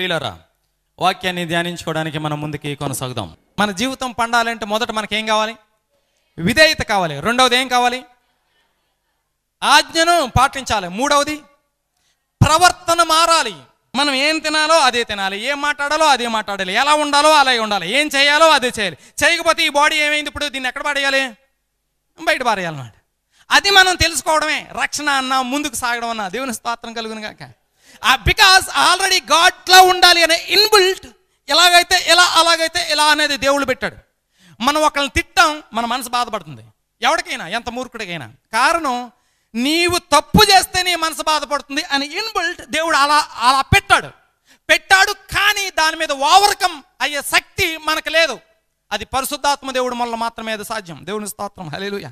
ప్రియులరా వాక్యాన్ని ధ్యానించుకోవడానికి మనం ముందుకి కొనసాగుదాం మన జీవితం పండాలంటే మొదట మనకేం కావాలి విధేయత కావాలి రెండవది ఏం కావాలి ఆజ్ఞను పాటించాలి మూడవది ప్రవర్తన మారాలి మనం ఏం తినాలో అదే తినాలి ఏం మాట్లాడాలో అదే మాట్లాడాలి ఎలా ఉండాలో అలాగే ఉండాలి ఏం చేయాలో అదే చేయాలి చేయకపోతే ఈ బాడీ ఏమైంది ఇప్పుడు దీన్ని ఎక్కడ పడేయాలి బయట పారేయాలన్నమాట అది మనం తెలుసుకోవడమే రక్షణ అన్న ముందుకు సాగడం అన్న దేవుని స్తోత్రం కలుగును కాక బికాస్ ఆల్రెడీ గాడ్లా ఉండాలి అనే ఇన్బిల్ట్ ఎలాగైతే ఎలా అలాగైతే ఎలా అనేది దేవుడు పెట్టాడు మనం ఒకళ్ళని తిట్టాం మన మనసు బాధపడుతుంది ఎవరికైనా ఎంత మూర్ఖుడికైనా కారణం నీవు తప్పు చేస్తే నీ మనసు బాధపడుతుంది అని ఇన్బిల్ట్ దేవుడు అలా అలా పెట్టాడు పెట్టాడు కానీ దాని మీద ఓవర్కమ్ అయ్యే శక్తి మనకు లేదు అది పరిశుద్ధాత్మ దేవుడు మొల్ల మాత్రమే అది సాధ్యం దేవుని స్తోత్రం హలేలుయా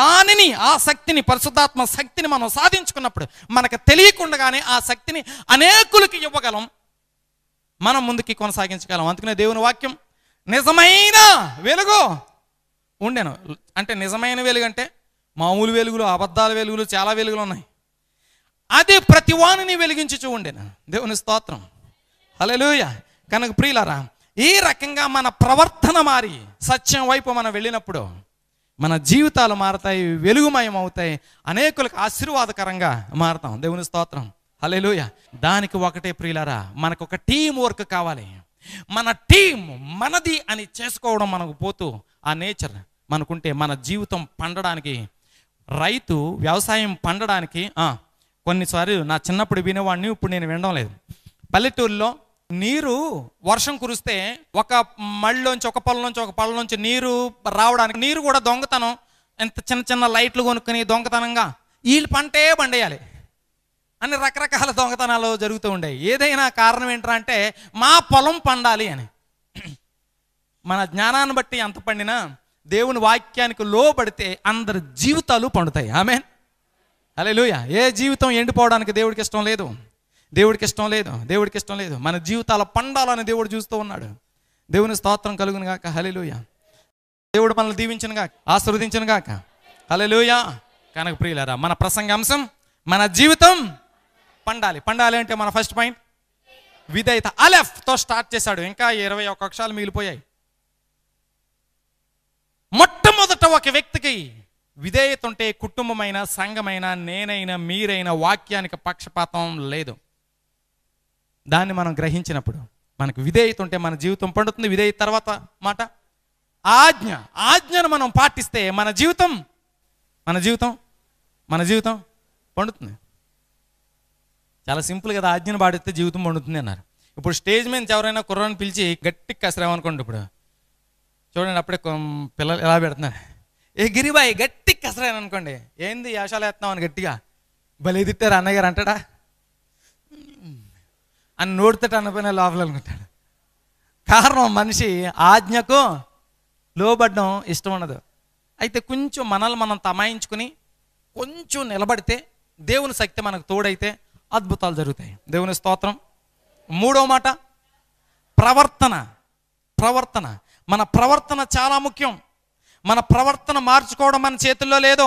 దానిని ఆ శక్తిని పరిశుద్ధాత్మ శక్తిని మనం సాధించుకున్నప్పుడు మనకు తెలియకుండానే ఆ శక్తిని అనేకులకి ఇవ్వగలం మనం ముందుకి కొనసాగించగలం అందుకనే దేవుని వాక్యం నిజమైన వెలుగు ఉండేను అంటే నిజమైన వెలుగు అంటే మామూలు వెలుగులు అబద్ధాల వెలుగులు చాలా వెలుగులు ఉన్నాయి అదే ప్రతివాణిని వెలిగించుచూ ఉండేను దేవుని స్తోత్రం హలోయ కనుక ప్రియులరా ఈ రకంగా మన ప్రవర్తన మారి సత్యం వైపు మనం వెళ్ళినప్పుడు మన జీవితాలు మారతాయి వెలుగుమయం అవుతాయి అనేకులకు ఆశీర్వాదకరంగా మారతాం దేవుని స్తోత్రం హలేలుయ దానికి ఒకటే ప్రియులారా మనకు ఒక టీం వర్క్ కావాలి మన టీం మనది అని చేసుకోవడం మనకు పోతూ ఆ నేచర్ మనకుంటే మన జీవితం పండడానికి రైతు వ్యవసాయం పండడానికి కొన్నిసార్లు నా చిన్నప్పుడు వినేవాడిని ఇప్పుడు నేను వినడం లేదు పల్లెటూరులో నీరు వర్షం కురిస్తే ఒక మళ్ళీలోంచి ఒక పళ్ళ నుంచి ఒక పళ్ళ నుంచి నీరు రావడానికి నీరు కూడా దొంగతనం ఎంత చిన్న చిన్న లైట్లు కొనుక్కుని దొంగతనంగా వీళ్ళు పంటే పండేయాలి అని రకరకాల దొంగతనాలు జరుగుతూ ఉండేవి ఏదైనా కారణం ఏంటంటే అంటే మా పొలం పండాలి అని మన జ్ఞానాన్ని బట్టి ఎంత పండినా దేవుని వాక్యానికి లోబడితే అందరి జీవితాలు పండుతాయి ఆమె అలే ఏ జీవితం ఎండిపోవడానికి దేవుడికి ఇష్టం లేదు దేవుడికి ఇష్టం లేదు దేవుడికి ఇష్టం లేదు మన జీవితాల పండాలని దేవుడు చూస్తూ ఉన్నాడు దేవుని స్తోత్రం కలుగును గాక హలెలుయ దేవుడు మనల్ని దీవించిన గాక ఆశీర్వదించిన గాక హలెలుయ కనక ప్రియులరా మన ప్రసంగాంశం మన జీవితం పండాలి పండాలి అంటే మన ఫస్ట్ పాయింట్ విధేయత అలెఫ్తో స్టార్ట్ చేశాడు ఇంకా ఇరవై ఒక అక్షరాలు మిగిలిపోయాయి మొట్టమొదట ఒక వ్యక్తికి విధేయత ఉంటే కుటుంబమైన సంఘమైన నేనైనా మీరైనా వాక్యానికి పక్షపాతం లేదు దాన్ని మనం గ్రహించినప్పుడు మనకు విధేయత ఉంటే మన జీవితం పండుతుంది విధేయత తర్వాత మాట ఆజ్ఞ ఆజ్ఞను మనం పాటిస్తే మన జీవితం మన జీవితం మన జీవితం పండుతుంది చాలా సింపుల్ కదా ఆజ్ఞను పాటిస్తే జీవితం పండుతుంది అన్నారు ఇప్పుడు స్టేజ్ మీద ఎవరైనా కుర్రాన్ని పిలిచి గట్టి కసరాం అనుకోండి ఇప్పుడు చూడండి అప్పుడే పిల్లలు ఎలా పెడుతున్నారు ఏ గిరిబాయి గట్టి కసరాను అనుకోండి ఏంది యాషాలు వేస్తున్నావు అని గట్టిగా భలే తిట్టారు అన్నగారు అంటాడా అని నోడితే అనుకునే లోపల అనుకుంటాడు కారణం మనిషి ఆజ్ఞకు లోబడడం ఇష్టం ఉండదు అయితే కొంచెం మనల్ని మనం తమాయించుకుని కొంచెం నిలబడితే దేవుని శక్తి మనకు తోడైతే అద్భుతాలు జరుగుతాయి దేవుని స్తోత్రం మూడో మాట ప్రవర్తన ప్రవర్తన మన ప్రవర్తన చాలా ముఖ్యం మన ప్రవర్తన మార్చుకోవడం మన చేతుల్లో లేదు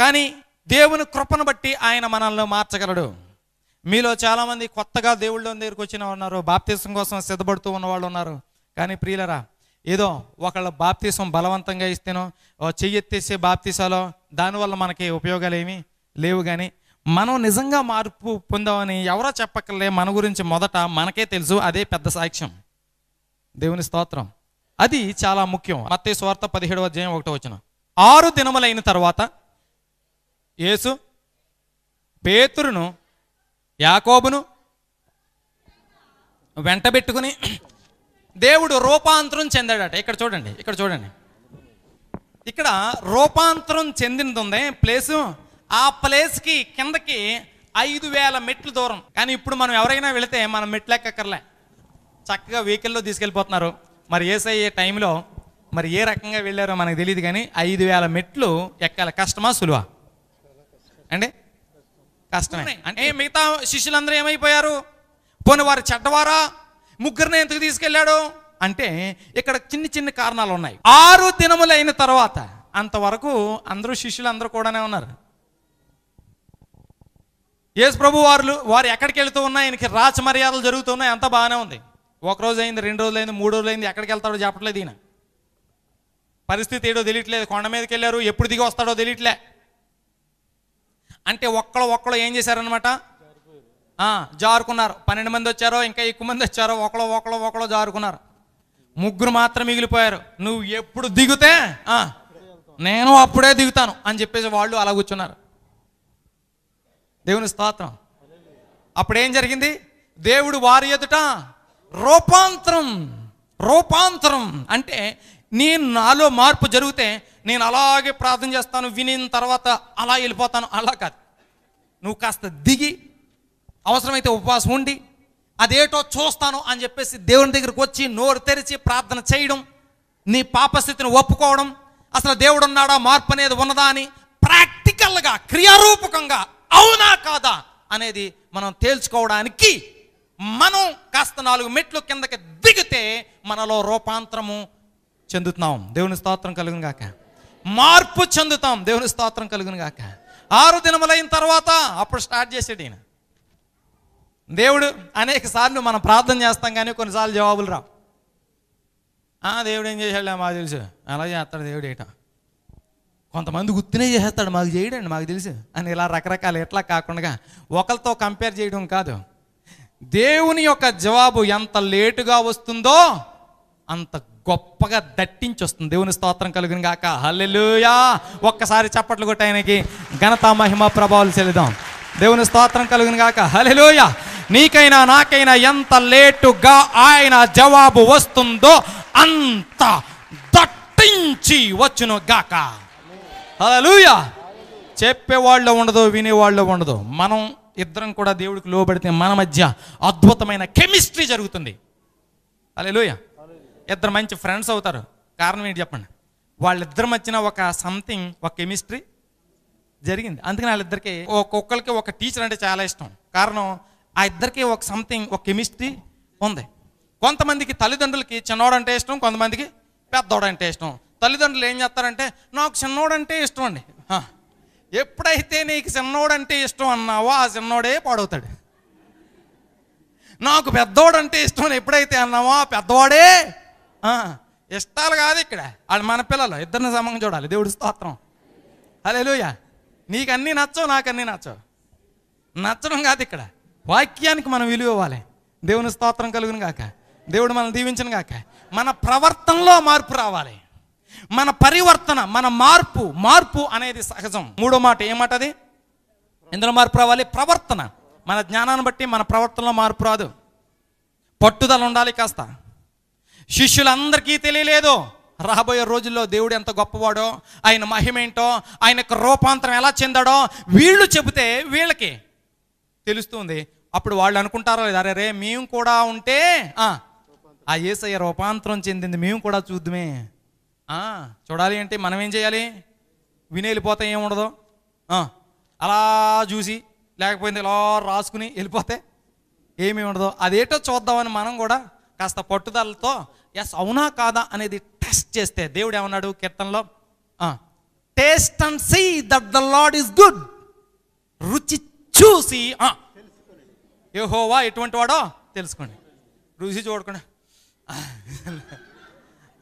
కానీ దేవుని కృపను బట్టి ఆయన మనల్ని మార్చగలడు మీలో చాలామంది కొత్తగా దేవుళ్ళ దగ్గరికి వచ్చిన ఉన్నారు బాప్తీసం కోసం సిద్ధపడుతూ ఉన్నవాళ్ళు ఉన్నారు కానీ ప్రియులరా ఏదో ఒకళ్ళ బాప్తీసం బలవంతంగా ఇస్తేనో చెయ్యెత్తేసే బాప్తీసాలో దానివల్ల మనకి ఉపయోగాలు ఏమి లేవు కానీ మనం నిజంగా మార్పు పొందామని ఎవరో చెప్పక్కర్లే మన గురించి మొదట మనకే తెలుసు అదే పెద్ద సాక్ష్యం దేవుని స్తోత్రం అది చాలా ముఖ్యం మత్తే స్వార్థ పదిహేడవ అధ్యాయం ఒకటో వచ్చిన ఆరు దినములైన తర్వాత యేసు పేతురును యాకోబును వెంటబెట్టుకుని దేవుడు రూపాంతరం చెందాడట ఇక్కడ చూడండి ఇక్కడ చూడండి ఇక్కడ రూపాంతరం చెందినది ఉంది ప్లేసు ఆ ప్లేస్కి కిందకి ఐదు వేల మెట్లు దూరం కానీ ఇప్పుడు మనం ఎవరైనా వెళితే మనం మెట్లు ఎక్కర్లే చక్కగా వెహికల్లో తీసుకెళ్ళిపోతున్నారు మరి ఏసయ్యే టైంలో మరి ఏ రకంగా వెళ్ళారో మనకు తెలియదు కానీ ఐదు వేల మెట్లు ఎక్కాలి కష్టమా సులువా అండి కష్టమే అంటే మిగతా శిష్యులందరూ ఏమైపోయారు పోని వారు చెడ్డవారా ముగ్గురిని ఎందుకు తీసుకెళ్లాడు అంటే ఇక్కడ చిన్న చిన్న కారణాలు ఉన్నాయి ఆరు దినములైన తర్వాత అంతవరకు అందరూ శిష్యులు అందరూ కూడానే ఉన్నారు యేసు ప్రభు వారు వారు ఎక్కడికి వెళ్తూ ఉన్నాయి ఆయనకి రాచ మర్యాదలు జరుగుతున్నాయి అంత అంతా బాగానే ఉంది ఒక రోజు అయింది రెండు రోజులు అయింది మూడు రోజులు అయింది ఎక్కడికి వెళ్తాడో చెప్పట్లేదు ఈయన పరిస్థితి ఏడో తెలియట్లేదు కొండ మీదకి వెళ్ళారు ఎప్పుడు దిగి వస్తాడో తెలియట్లే అంటే ఒక్కళ్ళు ఒక్కళ్ళు ఏం చేశారనమాట జారుకున్నారు పన్నెండు మంది వచ్చారో ఇంకా ఎక్కువ మంది వచ్చారో ఒకళ్ళు ఒకళ్ళు ఒకళ్ళు జారుకున్నారు ముగ్గురు మాత్రం మిగిలిపోయారు నువ్వు ఎప్పుడు దిగితే నేను అప్పుడే దిగుతాను అని చెప్పేసి వాళ్ళు అలా కూర్చున్నారు దేవుని స్తోత్రం అప్పుడేం జరిగింది దేవుడు వారి ఎదుట రూపాంతరం రూపాంతరం అంటే నేను నాలో మార్పు జరిగితే నేను అలాగే ప్రార్థన చేస్తాను వినిన తర్వాత అలా వెళ్ళిపోతాను అలా కాదు నువ్వు కాస్త దిగి అవసరమైతే ఉపవాసం ఉండి అదేటో చూస్తాను అని చెప్పేసి దేవుని దగ్గరికి వచ్చి నోరు తెరిచి ప్రార్థన చేయడం నీ పాపస్థితిని ఒప్పుకోవడం అసలు దేవుడు ఉన్నాడా మార్పు అనేది ఉన్నదా అని ప్రాక్టికల్గా క్రియారూపకంగా అవునా కాదా అనేది మనం తేల్చుకోవడానికి మనం కాస్త నాలుగు మెట్లు కిందకి దిగితే మనలో రూపాంతరము చెందుతున్నాం దేవుని స్తోత్రం కలుగును గాక మార్పు చెందుతాం దేవుని స్తోత్రం కలుగును గాక ఆరు దినములైన తర్వాత అప్పుడు స్టార్ట్ చేసాడు ఈయన దేవుడు అనేక సార్లు మనం ప్రార్థన చేస్తాం కానీ కొన్నిసార్లు జవాబులు రావు దేవుడు ఏం చేశాడు మాకు తెలుసు అలా చేస్తాడు దేవుడు ఏటా కొంతమంది గుర్తునే చేసేస్తాడు మాకు చేయడండి మాకు తెలుసు అని ఇలా రకరకాల ఎట్లా కాకుండా ఒకరితో కంపేర్ చేయడం కాదు దేవుని యొక్క జవాబు ఎంత లేటుగా వస్తుందో అంత గొప్పగా దట్టించి వస్తుంది దేవుని స్తోత్రం కలిగిన గాక హల్లెలూయా ఒక్కసారి చప్పట్లు కొట్టి ఆయనకి ఘనత మహిమ ప్రభావాలు చెల్లిదాం దేవుని స్తోత్రం కలిగిన గాక హల్లెలూయా నీకైనా నాకైనా ఎంత లేటుగా ఆయన జవాబు వస్తుందో అంత దట్టించి వచ్చును గాక హల్లెలూయా చెప్పేవాళ్ళు ఉండదు వినేవాళ్ళు ఉండదు మనం ఇద్దరం కూడా దేవుడికి లోబడితే మన మధ్య అద్భుతమైన కెమిస్ట్రీ జరుగుతుంది అలెలుయా ఇద్దరు మంచి ఫ్రెండ్స్ అవుతారు కారణం ఏంటి చెప్పండి వాళ్ళిద్దరు మధ్యన ఒక సంథింగ్ ఒక కెమిస్ట్రీ జరిగింది అందుకని వాళ్ళిద్దరికి ఒక్కొక్కరికి ఒక టీచర్ అంటే చాలా ఇష్టం కారణం ఆ ఇద్దరికి ఒక సంథింగ్ ఒక కెమిస్ట్రీ ఉంది కొంతమందికి తల్లిదండ్రులకి చిన్నోడంటే ఇష్టం కొంతమందికి పెద్దోడంటే ఇష్టం తల్లిదండ్రులు ఏం చేస్తారంటే నాకు చిన్నోడంటే ఇష్టం అండి ఎప్పుడైతే నీకు చిన్నోడంటే ఇష్టం అన్నావో ఆ చిన్నోడే పాడవుతాడు నాకు పెద్దోడంటే ఇష్టం ఎప్పుడైతే అన్నావో ఆ పెద్దవాడే ఇష్టాలు కాదు ఇక్కడ వాళ్ళు మన పిల్లలు ఇద్దరిని సమంగా చూడాలి దేవుడి స్తోత్రం అలెలుయ నీకు అన్నీ నచ్చవు నాకన్నీ నచ్చవు నచ్చడం కాదు ఇక్కడ వాక్యానికి మనం విలువ ఇవ్వాలి దేవుని స్తోత్రం కలుగును కాక దేవుడు మనం దీవించను కాక మన ప్రవర్తనలో మార్పు రావాలి మన పరివర్తన మన మార్పు మార్పు అనేది సహజం మూడో మాట ఏమాటది ఎందులో మార్పు రావాలి ప్రవర్తన మన జ్ఞానాన్ని బట్టి మన ప్రవర్తనలో మార్పు రాదు పట్టుదల ఉండాలి కాస్త శిష్యులందరికీ తెలియలేదు రాబోయే రోజుల్లో దేవుడు ఎంత గొప్పవాడో ఆయన మహిమేంటో యొక్క రూపాంతరం ఎలా చెందాడో వీళ్ళు చెబితే వీళ్ళకి తెలుస్తుంది అప్పుడు వాళ్ళు అనుకుంటారో లేదా అరే రే మేము కూడా ఉంటే ఆ ఏసయ్య రూపాంతరం చెందింది మేము కూడా చూద్దామే చూడాలి అంటే మనం ఏం చేయాలి వినేళ్ళిపోతే ఏముండదు అలా చూసి లేకపోయింది ఇలా రాసుకుని వెళ్ళిపోతే ఏమీ ఉండదు అదేటో చూద్దామని మనం కూడా కాస్త పట్టుదలతో ఎస్ అవునా కాదా అనేది టెస్ట్ చేస్తే దేవుడు ఏమన్నాడు కీర్తనలో taste and see that the lord is good రుచి చూసి ఏ హోవా ఎటువంటి వాడో తెలుసుకోండి రుచి చూడకుండా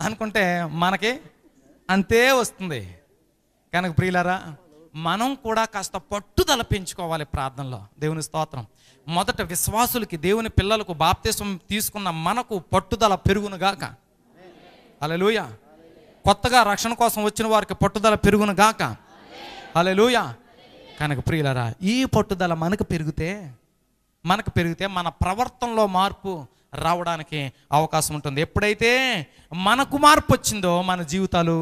అనుకుంటే మనకి అంతే వస్తుంది కనుక ప్రియులారా మనం కూడా కాస్త పట్టుదల పెంచుకోవాలి ప్రార్థనలో దేవుని స్తోత్రం మొదట విశ్వాసులకి దేవుని పిల్లలకు బాప్తీసం తీసుకున్న మనకు పట్టుదల పెరుగునుగాక అలెలుయ కొత్తగా రక్షణ కోసం వచ్చిన వారికి పట్టుదల పెరుగునుగాక అలెలుయ కనుక ప్రియులరా ఈ పట్టుదల మనకు పెరిగితే మనకు పెరిగితే మన ప్రవర్తనలో మార్పు రావడానికి అవకాశం ఉంటుంది ఎప్పుడైతే మనకు మార్పు వచ్చిందో మన జీవితాలు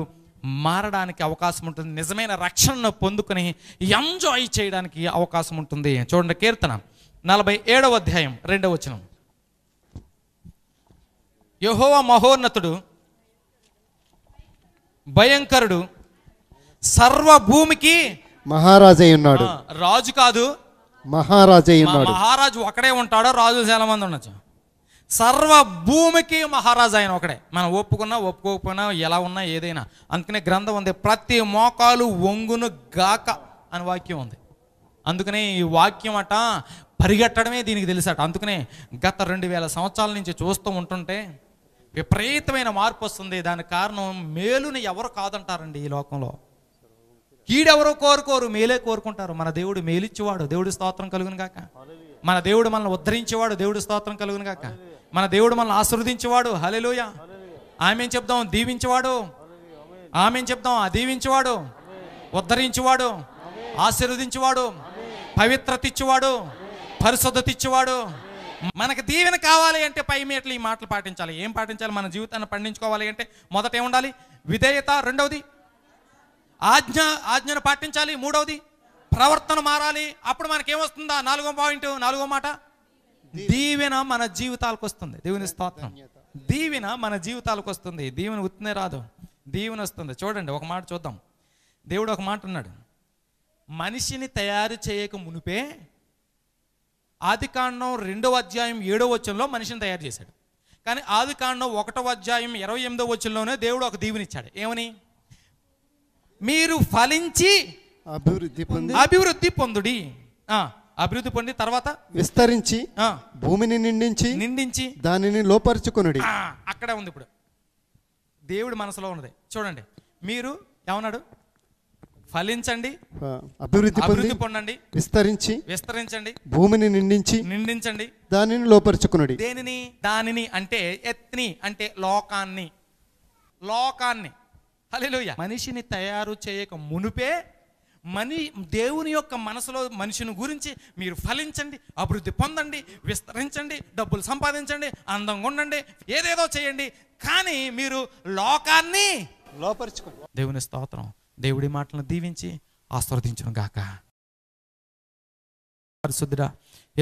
మారడానికి అవకాశం ఉంటుంది నిజమైన రక్షణను పొందుకుని ఎంజాయ్ చేయడానికి అవకాశం ఉంటుంది చూడండి కీర్తన నలభై ఏడవ అధ్యాయం రెండవ వచనం యహోవ మహోన్నతుడు భయంకరుడు సర్వభూమికి మహారాజై ఉన్నాడు రాజు కాదు మహారాజై ఉన్నాడు మహారాజు ఒకడే ఉంటాడో రాజు చాలా మంది ఉండొచ్చు సర్వ భూమికి మహారాజు ఆయన ఒకడే మనం ఒప్పుకున్నా ఒప్పుకోకపోయినా ఎలా ఉన్నా ఏదైనా అందుకనే గ్రంథం ఉంది ప్రతి మోకాలు వంగును గాక అని వాక్యం ఉంది అందుకనే ఈ వాక్యం అట పరిగెట్టడమే దీనికి తెలుసట అందుకనే గత రెండు వేల సంవత్సరాల నుంచి చూస్తూ ఉంటుంటే విపరీతమైన మార్పు వస్తుంది దానికి కారణం మేలుని ఎవరు కాదంటారండి ఈ లోకంలో కీడెవరో కోరుకోరు మేలే కోరుకుంటారు మన దేవుడు మేలిచ్చేవాడు దేవుడి స్తోత్రం కలుగును గాక మన దేవుడు మనల్ని ఉద్ధరించేవాడు దేవుడి స్తోత్రం కలుగును కాక మన దేవుడు మనల్ని ఆశీర్వదించేవాడు హలెలుయ ఆమె చెప్దాం దీవించేవాడు ఆమె చెప్దాం దీవించేవాడు ఉద్ధరించేవాడు ఆశీర్వదించేవాడు పవిత్రత ఇచ్చేవాడు పరిశుద్ధత ఇచ్చేవాడు మనకు దీవెన కావాలి అంటే పై మీటలు ఈ మాటలు పాటించాలి ఏం పాటించాలి మన జీవితాన్ని పండించుకోవాలి అంటే మొదట ఏముండాలి విధేయత రెండవది ఆజ్ఞ ఆజ్ఞను పాటించాలి మూడవది ప్రవర్తన మారాలి అప్పుడు మనకేమొస్తుందా నాలుగో పాయింట్ నాలుగో మాట దీవెన మన జీవితాలకు వస్తుంది దేవుని స్తోత్రం దీవెన మన జీవితాలకు వస్తుంది దీవెన ఉత్తనే రాదు దీవెన వస్తుంది చూడండి ఒక మాట చూద్దాం దేవుడు ఒక మాట ఉన్నాడు మనిషిని తయారు చేయక మునిపే ఆదికాండం రెండవ అధ్యాయం ఏడవ వచ్చంలో మనిషిని తయారు చేశాడు కానీ ఆదికాండం ఒకటో అధ్యాయం ఇరవై ఎనిమిదవ వచ్చంలోనే దేవుడు ఒక దీవునిచ్చాడు ఏమని మీరు ఫలించి అభివృద్ధి పొంది అభివృద్ధి పొందుడి అభివృద్ధి పొంది తర్వాత విస్తరించి భూమిని నిండించి నిండించి దానిని లోపరుచుకునుడి అక్కడే ఉంది ఇప్పుడు దేవుడి మనసులో ఉన్నది చూడండి మీరు ఏమన్నాడు ఫలించండి అభివృద్ధి అభివృద్ధి పొందండి విస్తరించి విస్తరించండి భూమిని నిండించి నిండించండి దానిని లోపరుచుకున్నది దేనిని దానిని అంటే ఎత్ని అంటే లోకాన్ని లోకాన్ని హలో మనిషిని తయారు చేయక మునిపే మని దేవుని యొక్క మనసులో మనిషిని గురించి మీరు ఫలించండి అభివృద్ధి పొందండి విస్తరించండి డబ్బులు సంపాదించండి అందంగా ఉండండి ఏదేదో చేయండి కానీ మీరు లోకాన్ని లోపరుచుకో దేవుని స్తోత్రం దేవుడి మాటలను దీవించి ఆస్వాదించను గాక పరిశుద్ధుడా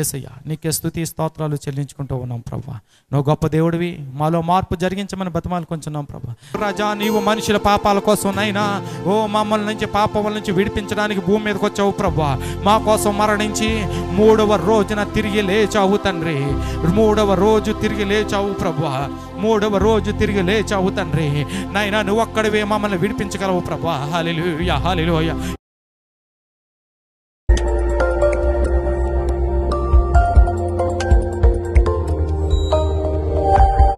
ఏసయ్యా నీకే స్థుతి స్తోత్రాలు చెల్లించుకుంటూ ఉన్నాం ప్రభా నువ్వు గొప్ప దేవుడివి మాలో మార్పు జరిగించమని బతమాలు కొంచున్నాం ప్రభా రాజా నీవు మనుషుల పాపాల కోసం నైనా ఓ మమ్మల్ని నుంచి పాపముల నుంచి విడిపించడానికి భూమి మీదకి వచ్చావు ప్రభా మా కోసం మరణించి మూడవ రోజున తిరిగి లేచావు తండ్రి మూడవ రోజు తిరిగి లేచావు ప్రభా మూడవ రోజు తిరిగి లేచావు తండ్రి నైనా నువ్వు ఒక్కడివే మమ్మల్ని విడిపించగలవు ప్రభా హాలి హాలిలోయ